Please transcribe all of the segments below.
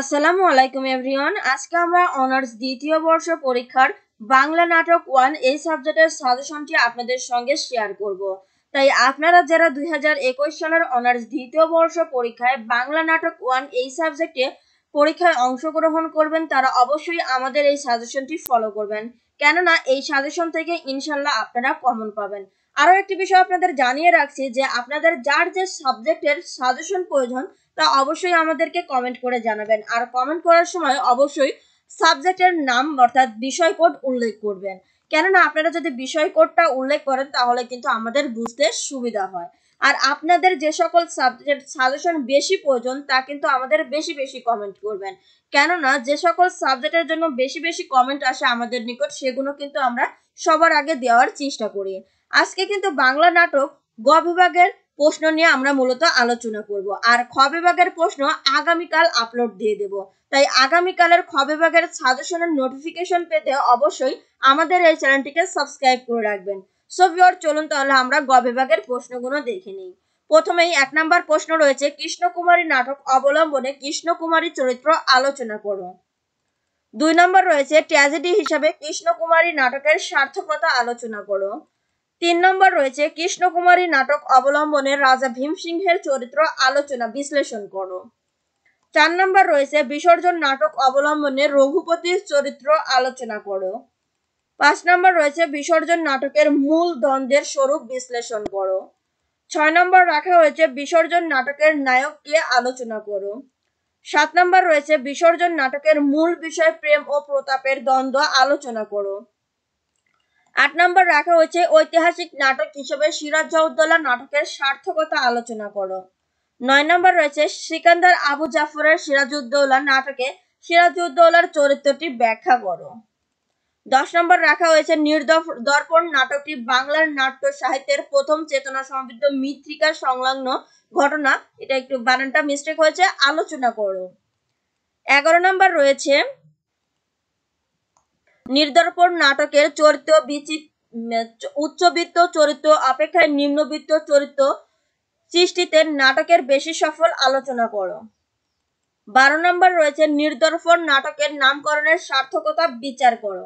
আসসালামু আলাইকুম এভরিওয়ান আজকে আমরা অনার্স দ্বিতীয় বর্ষ পরীক্ষার বাংলা নাটক ওয়ান এই সাবজেক্টের সাজেশনটি আপনাদের সঙ্গে শেয়ার করব তাই আপনারা যারা দুই সালের অনার্স দ্বিতীয় বর্ষ পরীক্ষায় বাংলা নাটক ওয়ান এই সাবজেক্টে পরীক্ষায় অংশগ্রহণ করবেন তারা অবশ্যই আমাদের এই সাজেশনটি ফলো করবেন কেননা এই সাজেশন থেকে ইনশাল্লাহ আপনারা কমন পাবেন আরও একটি বিষয় আপনাদের জানিয়ে রাখছি যে আপনাদের যার যে সাবজেক্টের সাজেশন প্রয়োজন তা অবশ্যই আমাদেরকে কমেন্ট করে জানাবেন আর কমেন্ট করার সময় অবশ্যই সাবজেক্টের নাম অর্থাৎ বিষয় কোড উল্লেখ করবেন কেননা আপনারা যদি বিষয় কোডটা উল্লেখ করেন তাহলে কিন্তু আমাদের বুঝতে সুবিধা হয় আর আপনাদের যে সকল সাবজেক্ট সাজেশন বেশি প্রয়োজন তা কিন্তু আমাদের বেশি বেশি কমেন্ট করবেন কেননা যে সকল সাবজেক্টের জন্য বেশি বেশি কমেন্ট আসে আমাদের নিকট সেগুলো কিন্তু আমরা সবার আগে দেওয়ার চেষ্টা করি আজকে কিন্তু বাংলা নাটক গ বিভাগের প্রশ্ন নিয়ে আমরা মূলত আলোচনা করব আর খ বিভাগের প্রশ্ন আগামীকাল আপলোড দিয়ে দেব তাই আগামীকালের খ বিভাগের সাজেশনের নোটিফিকেশন পেতে অবশ্যই আমাদের এই চ্যানেলটিকে সাবস্ক্রাইব করে রাখবেন সো ভিওর চলুন তাহলে আমরা গ বিভাগের প্রশ্নগুলো দেখে নিই প্রথমেই এক নম্বর প্রশ্ন রয়েছে কৃষ্ণকুমারী নাটক অবলম্বনে কৃষ্ণকুমারী চরিত্র আলোচনা করো দুই নম্বর রয়েছে ট্র্যাজেডি হিসাবে কৃষ্ণকুমারী নাটকের সার্থকতা আলোচনা করো তিন নম্বর রয়েছে কৃষ্ণকুমারী নাটক অবলম্বনে রাজা ভীম সিংহের চরিত্র আলোচনা বিশ্লেষণ করো চার নম্বর রয়েছে বিসর্জন নাটক অবলম্বনে রঘুপতির চরিত্র আলোচনা করো পাঁচ নম্বর রয়েছে বিসর্জন নাটকের মূল দ্বন্দ্বের স্বরূপ বিশ্লেষণ করো ছয় নম্বর রাখা হয়েছে বিসর্জন নাটকের নায়ককে আলোচনা করো সাত নম্বর রয়েছে বিসর্জন নাটকের মূল বিষয় প্রেম ও প্রতাপের দ্বন্দ্ব আলোচনা করো আট নম্বর রাখা হয়েছে ঐতিহাসিক নাটক হিসেবে সিরাজউদ্দৌলা নাটকের সার্থকতা আলোচনা করো নয় নম্বর রয়েছে সিকান্দার আবু জাফরের সিরাজউদ্দৌলা নাটকে সিরাজউদ্দৌলার চরিত্রটি ব্যাখ্যা করো দশ নম্বর রাখা হয়েছে নির্দপ দর্পণ নাটকটি বাংলার নাট্য সাহিত্যের প্রথম চেতনা সমৃদ্ধ মৃত্তিকা সংলগ্ন ঘটনা এটা একটু বানানটা মিস্টেক হয়েছে আলোচনা করো এগারো নম্বর রয়েছে নির্দর্পণ নাটকের চরিত্র বিচিত উচ্চবিত্ত চরিত্র অপেক্ষায় নিম্নবিত্ত চরিত্র সৃষ্টিতে নাটকের বেশি সফল আলোচনা করো বারো নম্বর রয়েছে নির্দর্পণ নাটকের নামকরণের সার্থকতা বিচার করো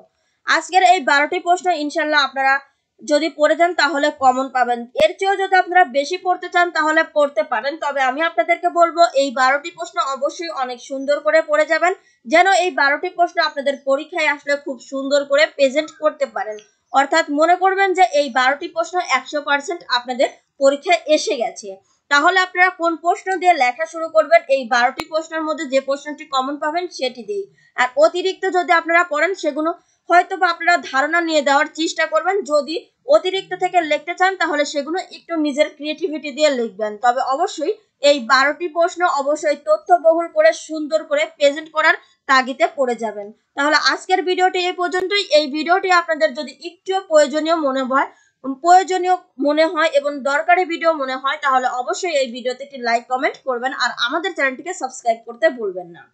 আজকের এই বারোটি প্রশ্ন ইনশাল্লাহ আপনারা যদি পড়ে যান তাহলে কমন পাবেন এর চেয়েও যদি আপনারা বেশি পড়তে চান তাহলে পড়তে পারেন তবে আমি আপনাদেরকে বলবো এই বারোটি প্রশ্ন অবশ্যই অনেক সুন্দর করে পড়ে যাবেন যেন এই বারোটি প্রশ্ন আপনাদের পরীক্ষায় আসলে খুব সুন্দর করে প্রেজেন্ট করতে পারেন অর্থাৎ মনে করবেন যে এই বারোটি প্রশ্ন একশো পার্সেন্ট আপনাদের পরীক্ষায় এসে গেছে তাহলে আপনারা কোন প্রশ্ন দিয়ে লেখা শুরু করবেন এই বারোটি প্রশ্নের মধ্যে যে প্রশ্নটি কমন পাবেন সেটি দিয়ে আর অতিরিক্ত যদি আপনারা পড়েন সেগুলো হয়তো বা আপনারা ধারণা নিয়ে দেওয়ার চেষ্টা করবেন যদি অতিরিক্ত থেকে লিখতে চান তাহলে সেগুলো একটু নিজের ক্রিয়েটিভিটি দিয়ে লিখবেন তবে অবশ্যই এই বারোটি প্রশ্ন অবশ্যই তথ্যবহুল করে সুন্দর করে প্রেজেন্ট করার তাগিতে পড়ে যাবেন তাহলে আজকের ভিডিওটি এই পর্যন্তই এই ভিডিওটি আপনাদের যদি একটুও প্রয়োজনীয় মনে হয় প্রয়োজনীয় মনে হয় এবং দরকারি ভিডিও মনে হয় তাহলে অবশ্যই এই ভিডিওতে একটি লাইক কমেন্ট করবেন আর আমাদের চ্যানেলটিকে সাবস্ক্রাইব করতে ভুলবেন না